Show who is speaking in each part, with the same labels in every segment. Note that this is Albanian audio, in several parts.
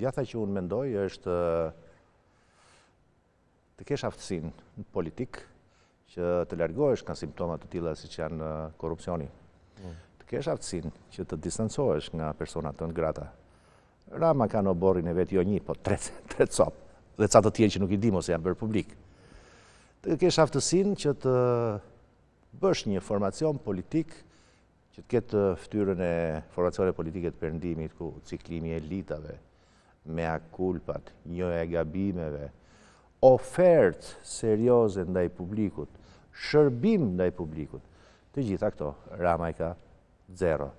Speaker 1: gjatha që unë mendoj është eh, të kesh aftësin në politik që të largohesh kanë simptomat të tila si që janë eh, korupcioni. Mm. Të kesh aftësin që të distancohesh nga personat të në grata. Rama ka në borin e vetë jo një, po tre, copë dhe ca të tjerë që nuk i dimo se janë bërë publik. Të kesh aftësin që të bësh një formacion politik që të ketë eh, ftyrën e formacionet politike të përndimit ku ciklimi e elitave, me akulpat, një e gabimeve, ofertë serioze ndaj publikut, shërbim ndaj publikut, të gjitha këto, rama i ka zero.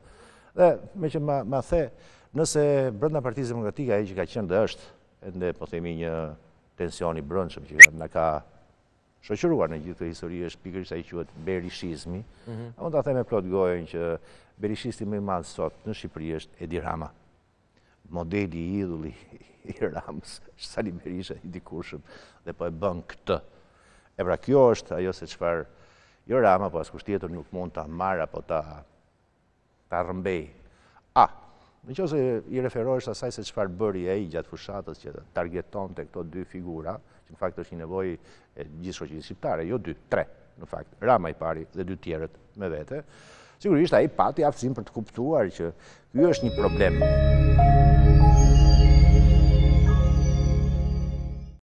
Speaker 1: Dhe, me që ma the, nëse brënda partiz e e që ka qenë dhe është, ndë po themi një tensioni brëndshëm që nga ka shoqëruar në gjithë të histori e shpikër që mhm. a i qëhet berishizmi, a më të the me plot gojën që berishisti me madhë sot në Shqipëri është Edi Rama modeli i idhulli i Ramës, është Berisha i dikurshëm, dhe po e bën këtë. E pra kjo është ajo se qëfar, jo Rama, po asë kushtjetur nuk mund të marra, po të ta rëmbej. A, në që se i referohesht asaj se qëfar bëri e i gjatë fushatës që targeton të këto dy figura, që në fakt është një nevoj e gjithë shqoqinë shqiptare, jo dy, tre, në fakt, Rama i pari dhe dy tjerët me vete, Sigurisht, a i pati aftësim për të kuptuar që kjo është një problem.